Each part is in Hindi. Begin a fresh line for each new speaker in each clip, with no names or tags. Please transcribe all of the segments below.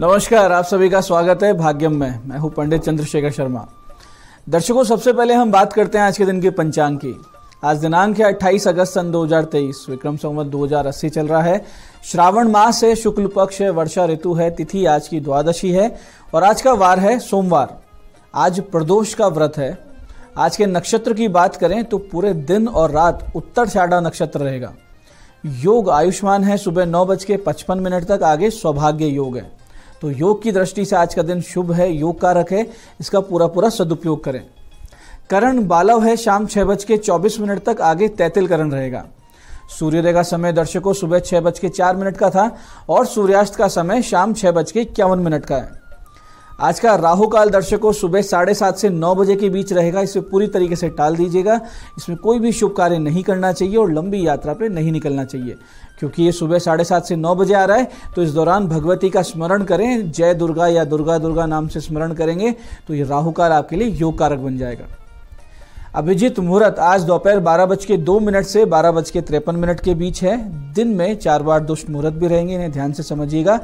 नमस्कार आप सभी का स्वागत है भाग्यम में मैं हूं पंडित चंद्रशेखर शर्मा दर्शकों सबसे पहले हम बात करते हैं आज के दिन के पंचांग की आज दिनांक है 28 अगस्त सन 2023 विक्रम संवत 2080 चल रहा है श्रावण मास है शुक्ल पक्ष है वर्षा ऋतु है तिथि आज की द्वादशी है और आज का वार है सोमवार आज प्रदोष का व्रत है आज के नक्षत्र की बात करें तो पूरे दिन और रात उत्तर शाडा नक्षत्र रहेगा योग आयुष्मान है सुबह नौ बज के पचपन मिनट तक आगे सौभाग्य योग है तो योग की दृष्टि से आज का दिन शुभ है योग कारक है इसका पूरा पूरा सदुपयोग करें करण बालव है शाम छः बज के चौबीस मिनट तक आगे तैतिल करण रहेगा सूर्योदय का समय दर्शकों सुबह छः बज के चार मिनट का था और सूर्यास्त का समय शाम छः बज के इक्यावन मिनट का है आज का राहु काल दर्शकों सुबह साढ़े सात से नौ बजे के बीच रहेगा इसे पूरी तरीके से टाल दीजिएगा इसमें कोई भी शुभ कार्य नहीं करना चाहिए और लंबी यात्रा पर नहीं निकलना चाहिए क्योंकि ये सुबह साढ़े सात से नौ बजे आ रहा है तो इस दौरान भगवती का स्मरण करें जय दुर्गा या दुर्गा दुर्गा नाम से स्मरण करेंगे तो ये राहुकाल आपके लिए योग कारक बन जाएगा अभिजीत मुहूर्त आज दोपहर बारह बज के दो मिनट से बारह बज के तिरपन मिनट के बीच है दिन में चार बार दुष्ट मुहूर्त भी रहेंगे इन्हें ध्यान से समझिएगा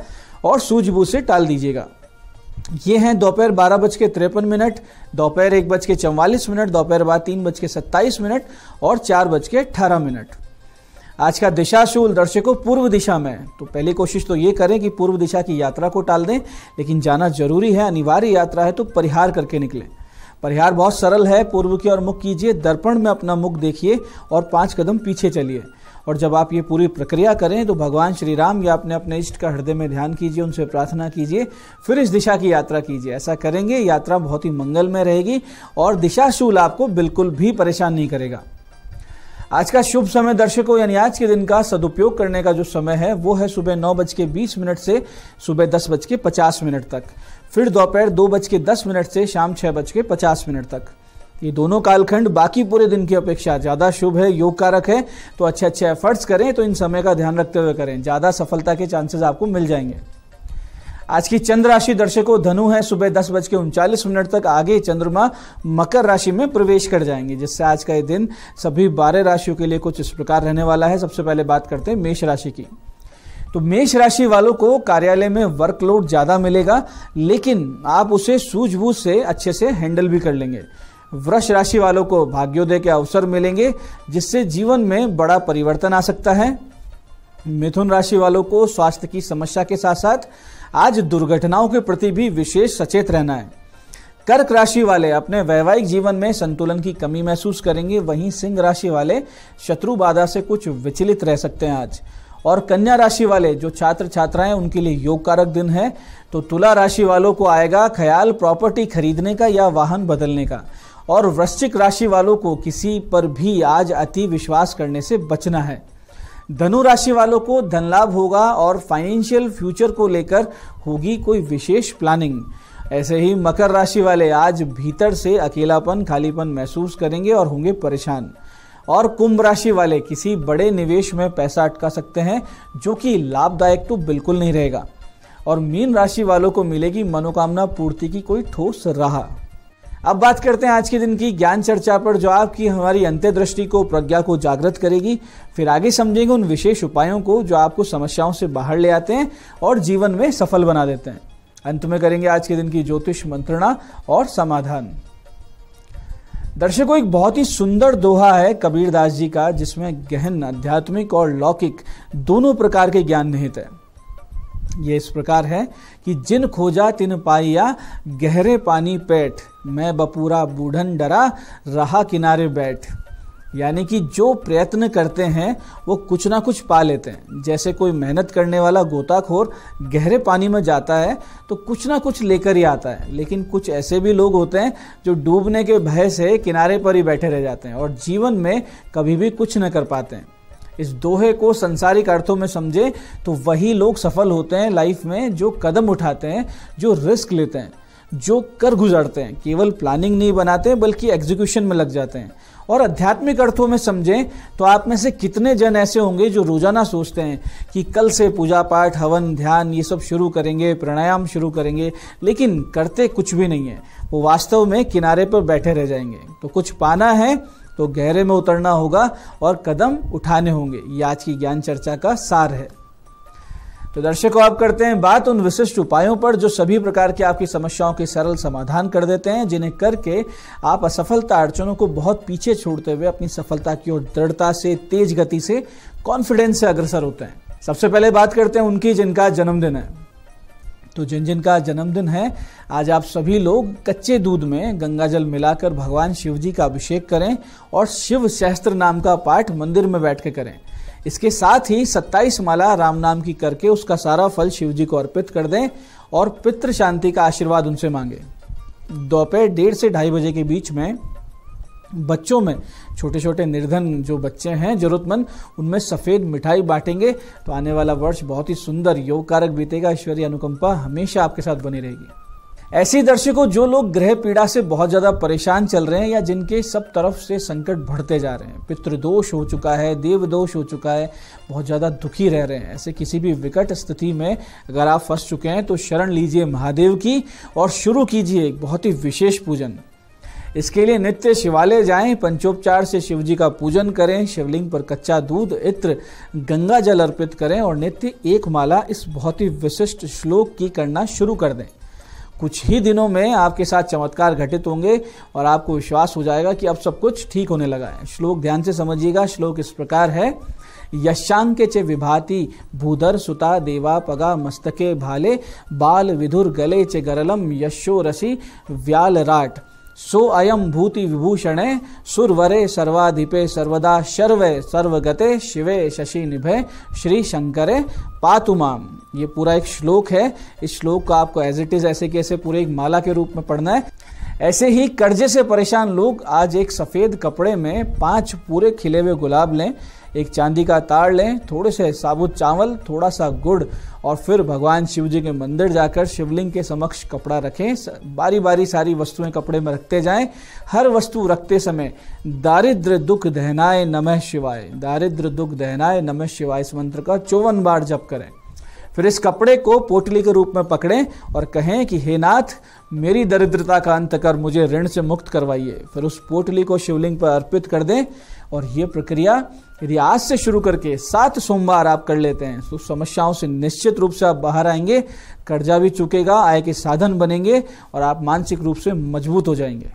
और सूझबूझ से टाल दीजिएगा ये हैं दोपहर बारह बज के तिरपन मिनट दोपहर एक बज के चौवालीस मिनट दोपहर बाद तीन बज के सत्ताईस मिनट और चार बज के अठारह मिनट आज का दिशाशूल दर्शकों पूर्व दिशा में तो पहली कोशिश तो ये करें कि पूर्व दिशा की यात्रा को टाल दें लेकिन जाना जरूरी है अनिवार्य यात्रा है तो परिहार करके निकलें परिहार बहुत सरल है पूर्व की ओर मुख कीजिए दर्पण में अपना मुख देखिए और पाँच कदम पीछे चलिए और जब आप ये पूरी प्रक्रिया करें तो भगवान श्री राम या अपने अपने इष्ट का हृदय में ध्यान कीजिए उनसे प्रार्थना कीजिए फिर इस दिशा की यात्रा कीजिए ऐसा करेंगे यात्रा बहुत ही मंगलमय रहेगी और दिशाशूल आपको बिल्कुल भी परेशान नहीं करेगा आज का शुभ समय दर्शकों यानी आज के दिन का सदुपयोग करने का जो समय है वो है सुबह नौ बज के बीस मिनट से सुबह दस बज के पचास मिनट तक फिर दोपहर दो बज के दस मिनट से शाम छः बज के पचास मिनट तक ये दोनों कालखंड बाकी पूरे दिन की अपेक्षा ज़्यादा शुभ है योग कारक है तो अच्छे अच्छे एफर्ट्स करें तो इन समय का ध्यान रखते हुए करें ज़्यादा सफलता के चांसेस आपको मिल जाएंगे आज की चंद्र राशि दर्शकों धनु है सुबह दस बज के उनचालीस मिनट तक आगे चंद्रमा मकर राशि में प्रवेश कर जाएंगे जिससे आज का ये दिन सभी बारह राशियों के लिए कुछ इस प्रकार रहने वाला है सबसे पहले बात करते हैं मेष राशि की तो मेष राशि वालों को कार्यालय में वर्कलोड ज़्यादा मिलेगा लेकिन आप उसे सूझबूझ से अच्छे से हैंडल भी कर लेंगे वृक्ष राशि वालों को भाग्योदय के अवसर मिलेंगे जिससे जीवन में बड़ा परिवर्तन आ सकता है मिथुन राशि वालों को स्वास्थ्य की समस्या के साथ साथ आज दुर्घटनाओं के प्रति भी विशेष सचेत रहना है कर्क राशि वाले अपने वैवाहिक जीवन में संतुलन की कमी महसूस करेंगे वहीं सिंह राशि वाले शत्रु बाधा से कुछ विचलित रह सकते हैं आज और कन्या राशि वाले जो छात्र छात्राएं उनके लिए योग कारक दिन है तो तुला राशि वालों को आएगा ख्याल प्रॉपर्टी खरीदने का या वाहन बदलने का और वृश्चिक राशि वालों को किसी पर भी आज अति विश्वास करने से बचना है धनु राशि वालों को धन लाभ होगा और फाइनेंशियल फ्यूचर को लेकर होगी कोई विशेष प्लानिंग ऐसे ही मकर राशि वाले आज भीतर से अकेलापन खालीपन महसूस करेंगे और होंगे परेशान और कुंभ राशि वाले किसी बड़े निवेश में पैसा अटका सकते हैं जो कि लाभदायक तो बिल्कुल नहीं रहेगा और मीन राशि वालों को मिलेगी मनोकामना पूर्ति की कोई ठोस राह अब बात करते हैं आज के दिन की ज्ञान चर्चा पर जो आपकी हमारी अंत्यदृष्टि को प्रज्ञा को जागृत करेगी फिर आगे समझेंगे उन विशेष उपायों को जो आपको समस्याओं से बाहर ले आते हैं और जीवन में सफल बना देते हैं अंत में करेंगे आज के दिन की ज्योतिष मंत्रणा और समाधान दर्शकों एक बहुत ही सुंदर दोहा है कबीरदास जी का जिसमें गहन आध्यात्मिक और लौकिक दोनों प्रकार के ज्ञान निहित है ये इस प्रकार है कि जिन खोजा तिन पाइया गहरे पानी पैठ मैं बपूरा बूढ़न डरा रहा किनारे बैठ यानी कि जो प्रयत्न करते हैं वो कुछ ना कुछ पा लेते हैं जैसे कोई मेहनत करने वाला गोताखोर गहरे पानी में जाता है तो कुछ ना कुछ लेकर ही आता है लेकिन कुछ ऐसे भी लोग होते हैं जो डूबने के भय से किनारे पर ही बैठे रह जाते हैं और जीवन में कभी भी कुछ न कर पाते हैं इस दोहे को संसारिक अर्थों में समझें तो वही लोग सफल होते हैं लाइफ में जो कदम उठाते हैं जो रिस्क लेते हैं जो कर गुजरते हैं केवल प्लानिंग नहीं बनाते बल्कि एग्जीक्यूशन में लग जाते हैं और आध्यात्मिक अर्थों में समझें तो आप में से कितने जन ऐसे होंगे जो रोजाना सोचते हैं कि कल से पूजा पाठ हवन ध्यान ये सब शुरू करेंगे प्राणायाम शुरू करेंगे लेकिन करते कुछ भी नहीं है वो वास्तव में किनारे पर बैठे रह जाएंगे तो कुछ पाना है तो गहरे में उतरना होगा और कदम उठाने होंगे ये आज की ज्ञान चर्चा का सार है तो दर्शकों आप करते हैं बात उन विशिष्ट उपायों पर जो सभी प्रकार की आपकी समस्याओं के सरल समाधान कर देते हैं जिन्हें करके आप असफलता अड़चनों को बहुत पीछे छोड़ते हुए अपनी सफलता की ओर दृढ़ता से तेज गति से कॉन्फिडेंस से अग्रसर होते हैं सबसे पहले बात करते हैं उनकी जिनका जन्मदिन है तो जिन जिन का जन्मदिन है आज आप सभी लोग कच्चे दूध में गंगा जल मिलाकर भगवान शिव जी का अभिषेक करें और शिव सहस्त्र नाम का पाठ मंदिर में बैठ कर करें इसके साथ ही 27 माला राम नाम की करके उसका सारा फल शिव जी को अर्पित कर दें और पितृ शांति का आशीर्वाद उनसे मांगें दोपहर डेढ़ से ढाई बजे के बीच में बच्चों में छोटे छोटे निर्धन जो बच्चे हैं जरूरतमंद उनमें सफ़ेद मिठाई बांटेंगे तो आने वाला वर्ष बहुत ही सुंदर योग कारक बीतेगा ईश्वरीय अनुकंपा हमेशा आपके साथ बनी रहेगी ऐसे दर्शकों जो लोग ग्रह पीड़ा से बहुत ज़्यादा परेशान चल रहे हैं या जिनके सब तरफ से संकट बढ़ते जा रहे हैं पितृदोष हो चुका है देव दोष हो चुका है बहुत ज़्यादा दुखी रह रहे हैं ऐसे किसी भी विकट स्थिति में अगर आप फंस चुके हैं तो शरण लीजिए महादेव की और शुरू कीजिए एक बहुत ही विशेष पूजन इसके लिए नित्य शिवालय जाएं पंचोपचार से शिवजी का पूजन करें शिवलिंग पर कच्चा दूध इत्र गंगा जल अर्पित करें और नित्य एक माला इस बहुत ही विशिष्ट श्लोक की करना शुरू कर दें कुछ ही दिनों में आपके साथ चमत्कार घटित होंगे और आपको विश्वास हो जाएगा कि अब सब कुछ ठीक होने लगा है श्लोक ध्यान से समझिएगा श्लोक इस प्रकार है यशांक च विभाति भूधर सुता देवा पगा मस्तके भाले बाल विधुर गले चे गरलम यशो रसी व्यालराट सो अयम भूति विभूषण सुरवरे सर्वाधिपे सर्वदा शर्वे सर्वगते शिवे शशि निभे श्री शंकरे पातुमाम ये पूरा एक श्लोक है इस श्लोक का आपको एज इट इज ऐसे कैसे पूरे एक माला के रूप में पढ़ना है ऐसे ही कर्जे से परेशान लोग आज एक सफ़ेद कपड़े में पांच पूरे खिले हुए गुलाब लें एक चांदी का तार लें थोड़े से साबुत चावल थोड़ा सा गुड़ और फिर भगवान शिव जी के मंदिर जाकर शिवलिंग के समक्ष कपड़ा रखें बारी बारी सारी वस्तुएं कपड़े में रखते जाएं हर वस्तु रखते समय दारिद्र दुख दहनाए नमः शिवाय दारिद्र दुख दहनाए नमः शिवाय इस मंत्र का चौवन बार जप करें फिर इस कपड़े को पोटली के रूप में पकड़ें और कहें कि हे नाथ मेरी दरिद्रता का अंत कर मुझे ऋण से मुक्त करवाइए फिर उस पोटली को शिवलिंग पर अर्पित कर दें और ये प्रक्रिया यदि आज से शुरू करके सात सोमवार आप कर लेते हैं तो समस्याओं से निश्चित रूप से आप बाहर आएंगे कर्जा भी चुकेगा आय के साधन बनेंगे और आप मानसिक रूप से मजबूत हो जाएंगे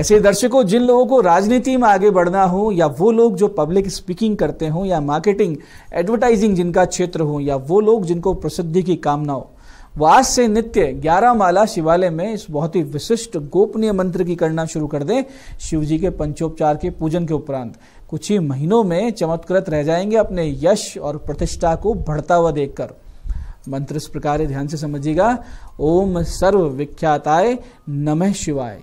ऐसे दर्शकों जिन लोगों को राजनीति में आगे बढ़ना हो या वो लोग जो पब्लिक स्पीकिंग करते हों या मार्केटिंग एडवर्टाइजिंग जिनका क्षेत्र हो या वो लोग जिनको प्रसिद्धि की कामना हो वास से नित्य ग्यारह माला शिवालय में इस बहुत ही विशिष्ट गोपनीय मंत्र की करना शुरू कर दें शिव जी के पंचोपचार के पूजन के उपरांत कुछ ही महीनों में चमत्कृत रह जाएंगे अपने यश और प्रतिष्ठा को बढ़ता हुआ देखकर मंत्र इस प्रकार ध्यान से समझिएगा ओम सर्व विख्याताय नमः शिवाय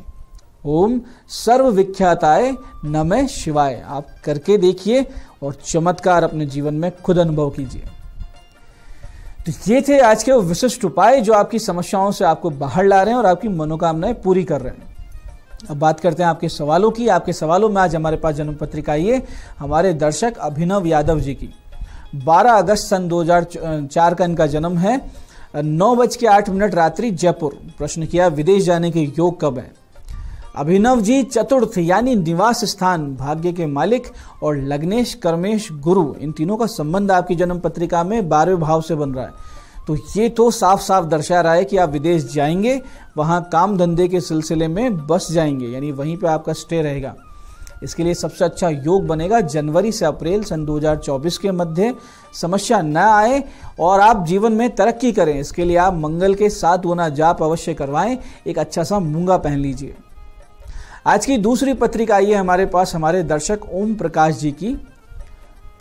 ओम सर्व विख्याताय नमः शिवाय आप करके देखिए और चमत्कार अपने जीवन में खुद अनुभव कीजिए तो ये थे आज के वो विशिष्ट उपाय जो आपकी समस्याओं से आपको बाहर ला रहे हैं और आपकी मनोकामनाएं पूरी कर रहे हैं अब बात करते हैं आपके सवालों की आपके सवालों में आज हमारे पास जन्म पत्रिका है हमारे दर्शक अभिनव यादव जी की 12 अगस्त सन 2004 का इनका जन्म है नौ बज के आठ मिनट रात्रि जयपुर प्रश्न किया विदेश जाने के योग कब है अभिनव जी चतुर्थ यानी निवास स्थान भाग्य के मालिक और लग्नेश कर्मेश गुरु इन तीनों का संबंध आपकी जन्म पत्रिका में बारहवें भाव से बन रहा है तो ये तो साफ साफ दर्शा रहा है कि आप विदेश जाएंगे वहाँ काम धंधे के सिलसिले में बस जाएंगे यानी वहीं पे आपका स्टे रहेगा इसके लिए सबसे अच्छा योग बनेगा जनवरी से अप्रैल सन 2024 के मध्य समस्या न आए और आप जीवन में तरक्की करें इसके लिए आप मंगल के साथ गुना जाप अवश्य करवाएं एक अच्छा सा मूंगा पहन लीजिए आज की दूसरी पत्रिका आई है हमारे पास हमारे दर्शक ओम प्रकाश जी की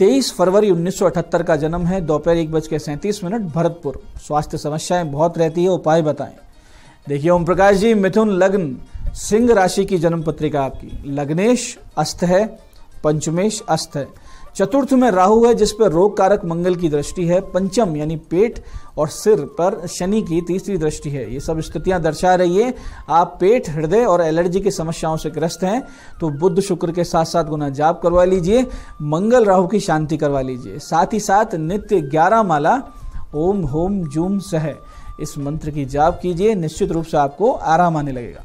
23 फरवरी 1978 का जन्म है दोपहर एक बज के सैंतीस मिनट भरतपुर स्वास्थ्य समस्याएं बहुत रहती है उपाय बताएं देखिए ओम प्रकाश जी मिथुन लग्न सिंह राशि की जन्म पत्रिका आपकी लग्नेश अस्त है पंचमेश अस्त है चतुर्थ में राहु है जिस पर रोग कारक मंगल की दृष्टि है पंचम यानी पेट और सिर पर शनि की तीसरी दृष्टि है ये सब स्थितियां दर्शा रही है आप पेट हृदय और एलर्जी की समस्याओं से ग्रस्त हैं तो बुद्ध शुक्र के साथ साथ गुना जाप करवा लीजिए मंगल राहु की शांति करवा लीजिए साथ ही साथ नित्य ग्यारह माला ओम होम जूम सह इस मंत्र की जाप कीजिए निश्चित रूप से आपको आराम आने लगेगा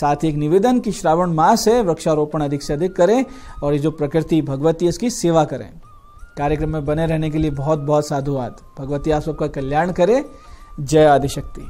साथ ही एक निवेदन कि श्रावण मास है वृक्षारोपण अधिक से अधिक करें और ये जो प्रकृति भगवती इसकी सेवा करें कार्यक्रम में बने रहने के लिए बहुत बहुत साधुवाद भगवती आप सबका कल्याण करे जय आदिशक्ति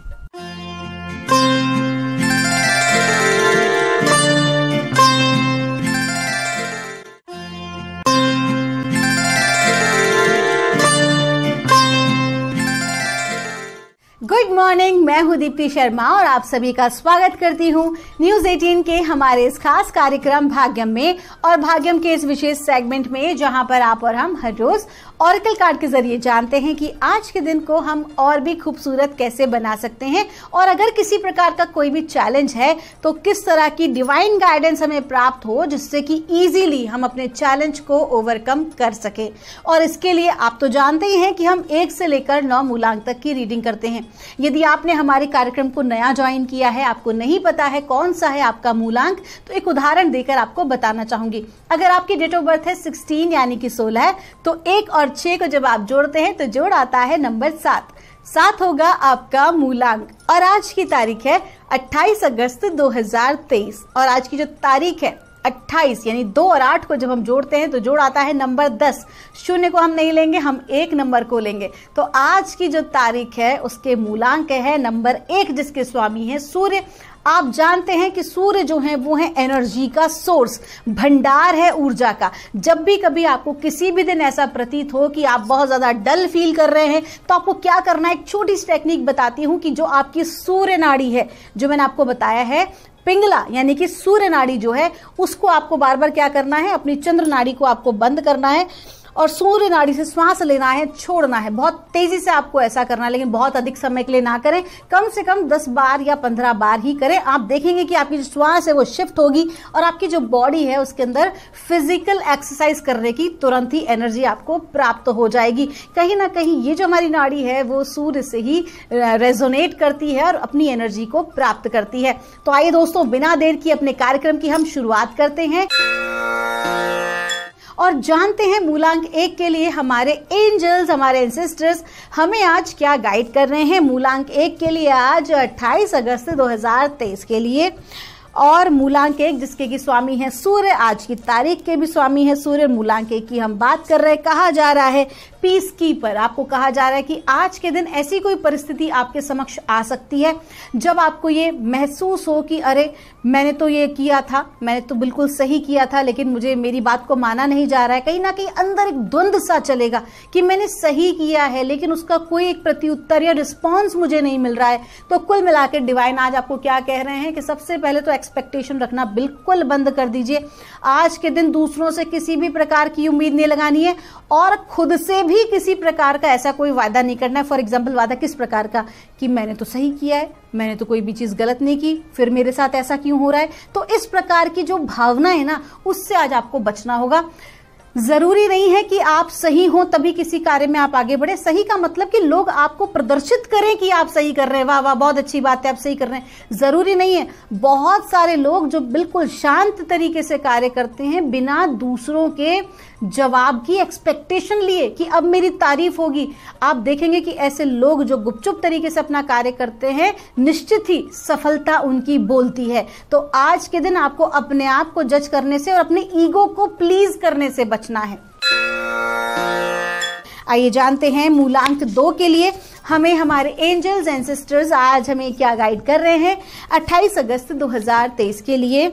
मॉर्निंग मैं हूं दीप्ति शर्मा और आप सभी का स्वागत करती हूं न्यूज 18 के हमारे इस खास कार्यक्रम भाग्यम में और भाग्यम के इस विशेष सेगमेंट में जहां पर आप और हम हर रोज ऑरिकल कार्ड के जरिए जानते हैं कि आज के दिन को हम और भी खूबसूरत कैसे बना सकते हैं और अगर किसी प्रकार का कोई भी चैलेंज है तो किस तरह की डिवाइन गाइडेंस हमें प्राप्त हो जिससे कि ईजीली हम अपने चैलेंज को ओवरकम कर सकें और इसके लिए आप तो जानते ही हैं कि हम एक से लेकर नौ मूलांक तक की रीडिंग करते हैं यदि आपने हमारे कार्यक्रम को नया ज्वाइन किया है आपको नहीं पता है कौन सा है आपका मूलांक तो एक उदाहरण देकर आपको बताना चाहूंगी अगर आपकी डेट ऑफ बर्थ है सिक्सटीन यानी कि सोलह तो एक और छह को जब आप जोड़ते हैं तो जोड़ आता है नंबर सात साथ होगा आपका मूलांक और आज की तारीख है 28 अगस्त 2023 और आज की जो तारीख है 28 यानी दो और आठ को जब हम जोड़ते हैं तो जोड़ आता है नंबर 10 शून्य को हम नहीं लेंगे हम एक नंबर को लेंगे तो आज की जो तारीख है उसके मूलांक है नंबर एक जिसके स्वामी है सूर्य आप जानते हैं कि सूर्य जो है वो है एनर्जी का सोर्स भंडार है ऊर्जा का जब भी कभी आपको किसी भी दिन ऐसा प्रतीत हो कि आप बहुत ज़्यादा डल फील कर रहे हैं तो आपको क्या करना है एक छोटी सी टेक्निक बताती हूं कि जो आपकी सूर्य नाड़ी है जो मैंने आपको बताया है पिंगला यानी कि सूर्य नाड़ी जो है उसको आपको बार बार क्या करना है अपनी चंद्र नाड़ी को आपको बंद करना है और सूर्य नाड़ी से श्वास लेना है छोड़ना है बहुत तेजी से आपको ऐसा करना है लेकिन बहुत अधिक समय के लिए ना करें कम से कम दस बार या पंद्रह बार ही करें आप देखेंगे कि आपकी जो श्वास है वो शिफ्ट होगी और आपकी जो बॉडी है उसके अंदर फिजिकल एक्सरसाइज करने की तुरंत ही एनर्जी आपको प्राप्त हो जाएगी कहीं ना कहीं ये जो हमारी नाड़ी है वो सूर्य से ही रेजोनेट करती है और अपनी एनर्जी को प्राप्त करती है तो आइए दोस्तों बिना देर की अपने कार्यक्रम की हम शुरुआत करते हैं और जानते हैं मूलांक एक के लिए हमारे एंजल्स हमारे एंसेस्टर्स हमें आज क्या गाइड कर रहे हैं मूलांक एक के लिए आज 28 अगस्त 2023 के लिए और मूलांक एक जिसके की स्वामी है सूर्य आज की तारीख के भी स्वामी है सूर्य मूलांक एक की हम बात कर रहे हैं कहा जा रहा है पीस कीपर आपको कहा जा रहा है कि आज के दिन ऐसी कोई परिस्थिति आपके समक्ष आ सकती है जब आपको ये महसूस हो कि अरे मैंने तो ये किया था मैंने तो बिल्कुल सही किया था लेकिन मुझे मेरी बात को माना नहीं जा रहा है कहीं ना कहीं अंदर एक द्वंद्व सा चलेगा कि मैंने सही किया है लेकिन उसका कोई एक प्रत्युत्तर या रिस्पॉन्स मुझे नहीं मिल रहा है तो कुल मिला डिवाइन आज आपको क्या कह रहे हैं कि सबसे पहले तो एक्सपेक्टेशन रखना बिल्कुल बंद कर दीजिए आज के दिन दूसरों से किसी भी प्रकार की उम्मीद नहीं लगानी है और खुद से भी कभी किसी प्रकार का ऐसा कोई वादा नहीं करना है फॉर एग्जाम्पल वादा किस प्रकार का कि मैंने तो सही किया है मैंने तो कोई भी चीज़ गलत नहीं की फिर मेरे साथ ऐसा क्यों हो रहा है तो इस प्रकार की जो भावना है ना उससे आज आपको बचना होगा जरूरी नहीं है कि आप सही हो तभी किसी कार्य में आप आगे बढ़े सही का मतलब कि लोग आपको प्रदर्शित करें कि आप सही कर रहे हैं वाह वाह बहुत अच्छी बात है आप सही कर रहे हैं जरूरी नहीं है बहुत सारे लोग जो बिल्कुल शांत तरीके से कार्य करते हैं बिना दूसरों के जवाब की एक्सपेक्टेशन लिए कि अब मेरी तारीफ होगी आप देखेंगे कि ऐसे लोग जो गुपचुप तरीके से अपना कार्य करते हैं निश्चित ही सफलता उनकी बोलती है तो आज के दिन आपको अपने आप को जज करने से और अपने ईगो को प्लीज करने से बचना है आइए जानते हैं मूलांक दो के लिए हमें हमारे एंजल्स एंसेस्टर्स आज हमें क्या गाइड कर रहे हैं 28 अगस्त 2023 के लिए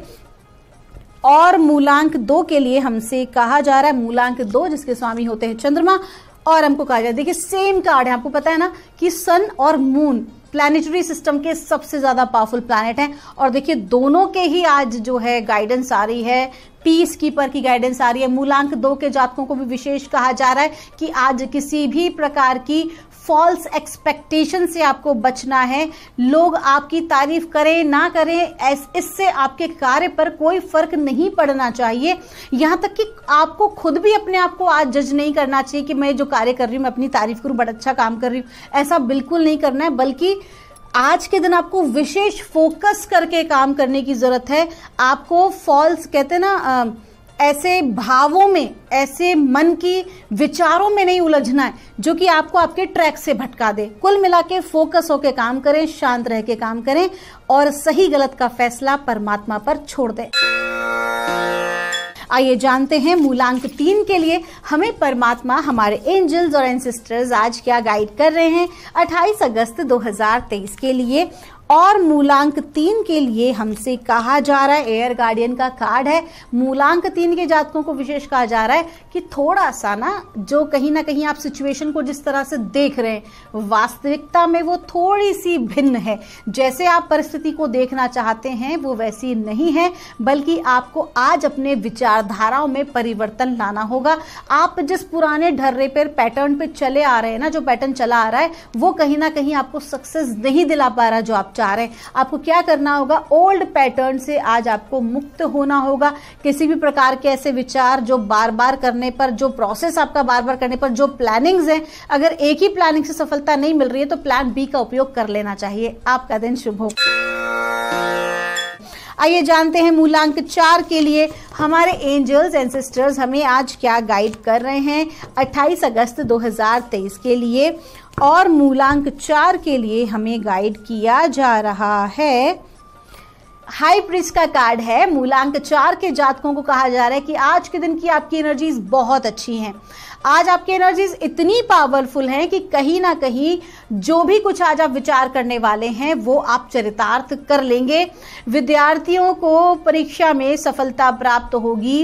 और मूलांक दो के लिए हमसे कहा जा रहा है मूलांक दो जिसके स्वामी होते हैं चंद्रमा और हमको कहा जा रहा है देखिए सेम कार्ड है आपको पता है ना कि सन और मून प्लानिटरी सिस्टम के सबसे ज़्यादा पावरफुल प्लानिट हैं और देखिए दोनों के ही आज जो है गाइडेंस आ रही है पीस कीपर की गाइडेंस आ रही है मूलांक दो के जातकों को भी विशेष कहा जा रहा है कि आज किसी भी प्रकार की फॉल्स एक्सपेक्टेशन से आपको बचना है लोग आपकी तारीफ करें ना करें इससे आपके कार्य पर कोई फर्क नहीं पड़ना चाहिए यहाँ तक कि आपको खुद भी अपने आप को आज जज नहीं करना चाहिए कि मैं जो कार्य कर रही हूँ मैं अपनी तारीफ करूँ बड़ा अच्छा काम कर रही हूँ ऐसा बिल्कुल नहीं करना है बल्कि आज के दिन आपको विशेष फोकस करके काम करने की ज़रूरत है आपको फॉल्स कहते हैं ना ऐसे भावों में ऐसे मन की विचारों में नहीं उलझना है जो कि आपको आपके ट्रैक से भटका दे कुल मिला के फोकस होकर काम करें शांत रह के काम करें और सही गलत का फैसला परमात्मा पर छोड़ दें आइए जानते हैं मूलांक तीन के लिए हमें परमात्मा हमारे एंजल्स और एंसिस्टर्स आज क्या गाइड कर रहे हैं 28 अगस्त 2023 के लिए और मूलांक तीन के लिए हमसे कहा जा रहा है एयर गार्डियन का कार्ड है मूलांक तीन के जातकों को विशेष कहा जा रहा है कि थोड़ा सा ना जो कहीं ना कहीं आप सिचुएशन को जिस तरह से देख रहे हैं वास्तविकता में वो थोड़ी सी भिन्न है जैसे आप परिस्थिति को देखना चाहते हैं वो वैसी नहीं है बल्कि आपको आज अपने विचारधाराओं में परिवर्तन लाना होगा आप जिस पुराने ढर्रे पर पैटर्न पर चले आ रहे हैं ना जो पैटर्न चला आ रहा है वो कहीं ना कहीं आपको सक्सेस नहीं दिला पा रहा जो आप चाह रहे हैं आपको क्या करना होगा ओल्ड पैटर्न से आज आपको मुक्त होना होगा किसी भी प्रकार के ऐसे विचार जो बार बार करने पर जो प्रोसेस आपका बार बार करने पर जो प्लानिंग्स हैं अगर एक ही प्लानिंग से सफलता नहीं मिल रही है तो प्लान बी का उपयोग कर लेना चाहिए आपका दिन शुभ हो आइए जानते हैं मूलांक चार के लिए हमारे एंजल्स एंसेस्टर्स हमें आज क्या गाइड कर रहे हैं 28 अगस्त 2023 के लिए और मूलांक चार के लिए हमें गाइड किया जा रहा है हाई प्रिस्ट का कार्ड है मूलांक चार के जातकों को कहा जा रहा है कि आज के दिन की आपकी एनर्जीज बहुत अच्छी हैं आज आपकी एनर्जीज इतनी पावरफुल हैं कि कहीं ना कहीं जो भी कुछ आज आप विचार करने वाले हैं वो आप चरितार्थ कर लेंगे विद्यार्थियों को परीक्षा में सफलता प्राप्त होगी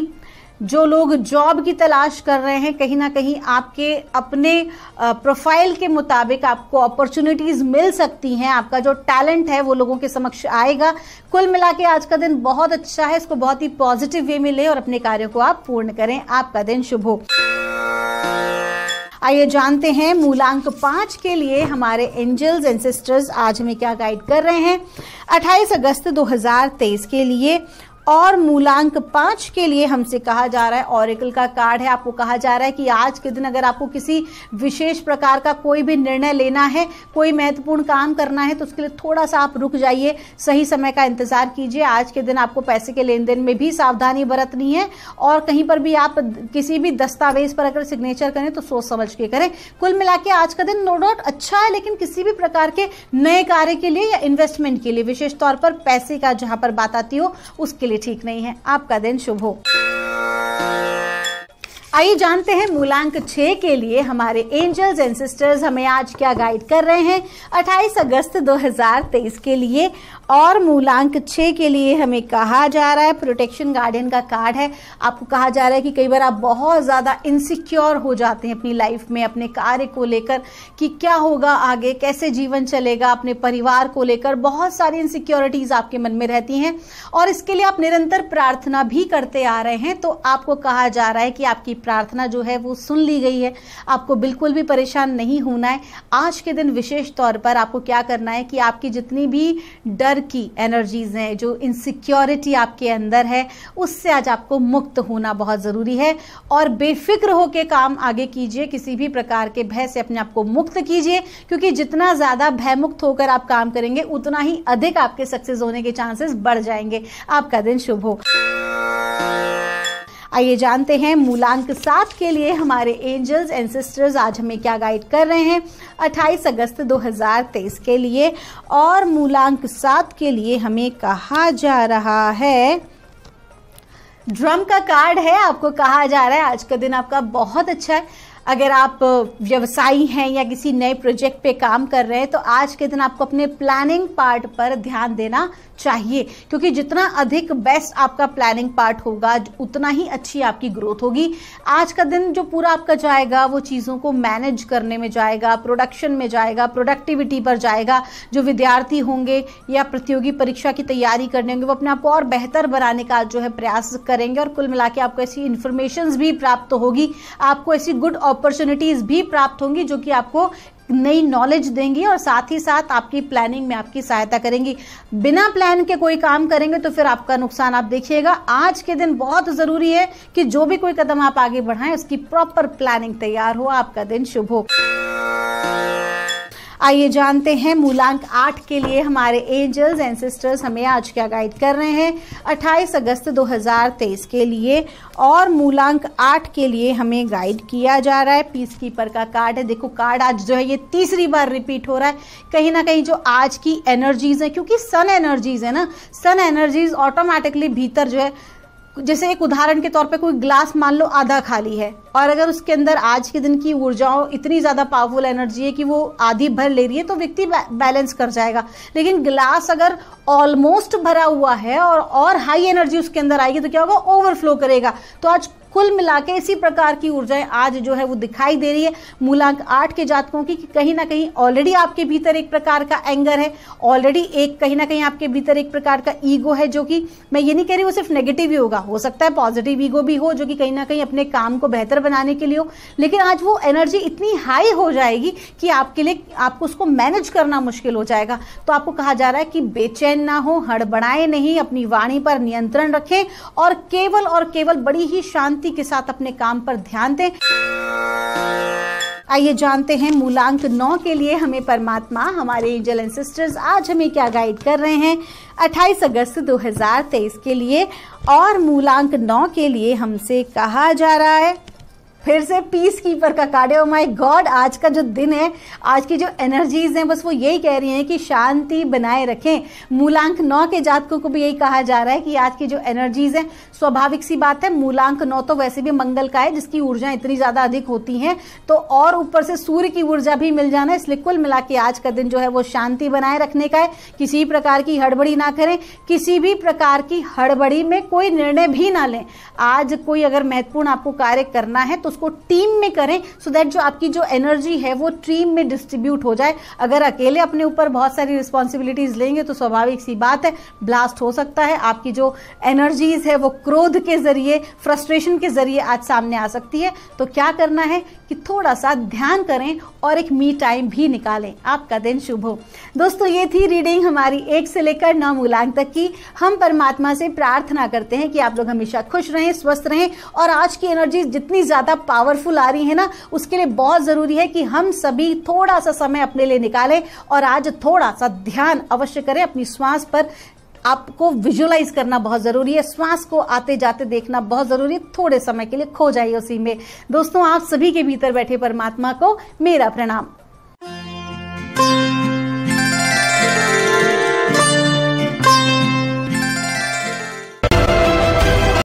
जो लोग जॉब की तलाश कर रहे हैं कहीं ना कहीं आपके अपने प्रोफाइल के मुताबिक आपको अपॉर्चुनिटीज़ मिल सकती हैं आपका जो टैलेंट है वो लोगों के समक्ष आएगा कुल मिला के आज का दिन बहुत अच्छा है इसको बहुत ही पॉजिटिव वे में लें और अपने कार्यों को आप पूर्ण करें आपका दिन शुभ हो आइए जानते हैं मूलांक पाँच के लिए हमारे एंजल्स एंड सिस्टर्स आज हमें क्या गाइड कर रहे हैं 28 अगस्त 2023 के लिए और मूलांक पांच के लिए हमसे कहा जा रहा है ऑरिकल का कार्ड है आपको कहा जा रहा है कि आज के दिन अगर आपको किसी विशेष प्रकार का कोई भी निर्णय लेना है कोई महत्वपूर्ण काम करना है तो उसके लिए थोड़ा सा आप रुक जाइए सही समय का इंतजार कीजिए आज के दिन आपको पैसे के लेन देन में भी सावधानी बरतनी है और कहीं पर भी आप किसी भी दस्तावेज पर अगर सिग्नेचर करें तो सोच समझ के करें कुल मिला के आज का दिन नो डाउट अच्छा है लेकिन किसी भी प्रकार के नए कार्य के लिए या इन्वेस्टमेंट के लिए विशेष तौर पर पैसे का जहां पर बात आती हो उसके लिए लिए ठीक नहीं है आपका दिन शुभ हो आइए जानते हैं मूलांक छ के लिए हमारे एंजल्स एंड सिस्टर्स हमें आज क्या गाइड कर रहे हैं 28 अगस्त 2023 के लिए और मूलांक छः के लिए हमें कहा जा रहा है प्रोटेक्शन गार्डियन का कार्ड है आपको कहा जा रहा है कि कई बार आप बहुत ज़्यादा इनसिक्योर हो जाते हैं अपनी लाइफ में अपने कार्य को लेकर कि क्या होगा आगे कैसे जीवन चलेगा अपने परिवार को लेकर बहुत सारी इनसिक्योरिटीज़ आपके मन में रहती हैं और इसके लिए आप निरंतर प्रार्थना भी करते आ रहे हैं तो आपको कहा जा रहा है कि आपकी प्रार्थना जो है वो सुन ली गई है आपको बिल्कुल भी परेशान नहीं होना है आज के दिन विशेष तौर पर आपको क्या करना है कि आपकी जितनी भी डर डर की एनर्जीज़ हैं जो इनसिक्योरिटी आपके अंदर है उससे आज आपको मुक्त होना बहुत ज़रूरी है और बेफिक्र होकर काम आगे कीजिए किसी भी प्रकार के भय से अपने आप को मुक्त कीजिए क्योंकि जितना ज़्यादा भयमुक्त होकर आप काम करेंगे उतना ही अधिक आपके सक्सेस होने के चांसेस बढ़ जाएंगे आपका दिन शुभ हो आइए जानते हैं मूलांक सात के लिए हमारे एंजल्स एंड सिस्टर्स आज हमें क्या गाइड कर रहे हैं 28 अगस्त 2023 के लिए और मूलांक सात के लिए हमें कहा जा रहा है ड्रम का कार्ड है आपको कहा जा रहा है आज का दिन आपका बहुत अच्छा है अगर आप व्यवसायी हैं या किसी नए प्रोजेक्ट पे काम कर रहे हैं तो आज के दिन आपको अपने प्लानिंग पार्ट पर ध्यान देना चाहिए क्योंकि जितना अधिक बेस्ट आपका प्लानिंग पार्ट होगा उतना ही अच्छी आपकी ग्रोथ होगी आज का दिन जो पूरा आपका जाएगा वो चीज़ों को मैनेज करने में जाएगा प्रोडक्शन में जाएगा प्रोडक्टिविटी पर जाएगा जो विद्यार्थी होंगे या प्रतियोगी परीक्षा की तैयारी करने होंगे वो अपने आप को और बेहतर बनाने का जो है प्रयास करेंगे और कुल मिला आपको ऐसी इन्फॉर्मेशन भी प्राप्त होगी आपको ऐसी गुड अपॉर्चुनिटीज़ भी प्राप्त होंगी जो कि आपको नई नॉलेज देंगी और साथ ही साथ आपकी प्लानिंग में आपकी सहायता करेंगी बिना प्लान के कोई काम करेंगे तो फिर आपका नुकसान आप देखिएगा आज के दिन बहुत ज़रूरी है कि जो भी कोई कदम आप आगे बढ़ाएं उसकी प्रॉपर प्लानिंग तैयार हो आपका दिन शुभ हो आइए जानते हैं मूलांक आठ के लिए हमारे एंजल्स एंड सिस्टर्स हमें आज क्या गाइड कर रहे हैं 28 अगस्त 2023 के लिए और मूलांक आठ के लिए हमें गाइड किया जा रहा है पीस कीपर का कार्ड है देखो कार्ड आज जो है ये तीसरी बार रिपीट हो रहा है कहीं ना कहीं जो आज की एनर्जीज है क्योंकि सन एनर्जीज है ना सन एनर्जीज ऑटोमेटिकली भीतर जो है जैसे एक उदाहरण के तौर पे कोई ग्लास मान लो आधा खाली है और अगर उसके अंदर आज के दिन की ऊर्जाओं इतनी ज़्यादा पावरफुल एनर्जी है कि वो आधी भर ले रही है तो व्यक्ति बैलेंस कर जाएगा लेकिन ग्लास अगर ऑलमोस्ट भरा हुआ है और और हाई एनर्जी उसके अंदर आएगी तो क्या होगा ओवरफ्लो करेगा तो आज कुल मिला के इसी प्रकार की ऊर्जाएं आज जो है वो दिखाई दे रही है मूलांक आठ के जातकों की कि कहीं ना कहीं ऑलरेडी आपके भीतर एक प्रकार का एंगर है ऑलरेडी एक कहीं ना कहीं आपके भीतर एक प्रकार का ईगो है जो कि मैं ये नहीं कह रही वो सिर्फ नेगेटिव ही होगा हो सकता है पॉजिटिव ईगो भी हो जो कि कहीं ना कहीं अपने काम को बेहतर बनाने के लिए हो लेकिन आज वो एनर्जी इतनी हाई हो जाएगी कि आपके लिए आपको उसको मैनेज करना मुश्किल हो जाएगा तो आपको कहा जा रहा है कि बेचैन ना हो हड़बड़ाएं नहीं अपनी वाणी पर नियंत्रण रखें और केवल और केवल बड़ी ही शांति फुर्ती के साथ अपने काम पर ध्यान दें आइए जानते हैं मूलांक नौ के लिए हमें परमात्मा हमारे एंजल एंड सिस्टर्स आज हमें क्या गाइड कर रहे हैं 28 अगस्त 2023 के लिए और मूलांक नौ के लिए हमसे कहा जा रहा है फिर से पीस कीपर का कार्ड है माई गॉड आज का जो दिन है आज की जो एनर्जीज हैं बस वो यही कह रही हैं कि शांति बनाए रखें मूलांक नौ के जातकों को भी यही कहा जा रहा है कि आज की जो एनर्जीज हैं स्वाभाविक सी बात है मूलांक नौ तो वैसे भी मंगल का है जिसकी ऊर्जा इतनी ज़्यादा अधिक होती है तो और ऊपर से सूर्य की ऊर्जा भी मिल जाना इसलिए कुल मिला के आज का दिन जो है वो शांति बनाए रखने का है किसी प्रकार की हड़बड़ी ना करें किसी भी प्रकार की हड़बड़ी में कोई निर्णय भी ना लें आज कोई अगर महत्वपूर्ण आपको कार्य करना है तो उसको टीम में करें सो so दैट जो आपकी जो एनर्जी है वो टीम में डिस्ट्रीब्यूट हो जाए अगर अकेले अपने ऊपर बहुत सारी रिस्पॉन्सिबिलिटीज लेंगे तो स्वाभाविक सी बात है ब्लास्ट हो सकता है आपकी जो एनर्जीज है वो क्रोध के जरिए फ्रस्ट्रेशन के जरिए आज सामने आ सकती है तो क्या करना है कि थोड़ा सा ध्यान करें और एक मी टाइम भी निकालें आपका दिन शुभ हो दोस्तों ये थी रीडिंग हमारी एक से लेकर नौ मूलांक तक की हम परमात्मा से प्रार्थना करते हैं कि आप लोग हमेशा खुश रहें स्वस्थ रहें और आज की एनर्जी जितनी ज़्यादा पावरफुल आ रही है ना उसके लिए बहुत ज़रूरी है कि हम सभी थोड़ा सा समय अपने लिए निकालें और आज थोड़ा सा ध्यान अवश्य करें अपनी श्वास पर आपको विजुलाइज करना बहुत ज़रूरी है श्वास को आते जाते देखना बहुत ज़रूरी है थोड़े समय के लिए खो जाइए उसी में दोस्तों आप सभी के भीतर बैठे परमात्मा को मेरा प्रणाम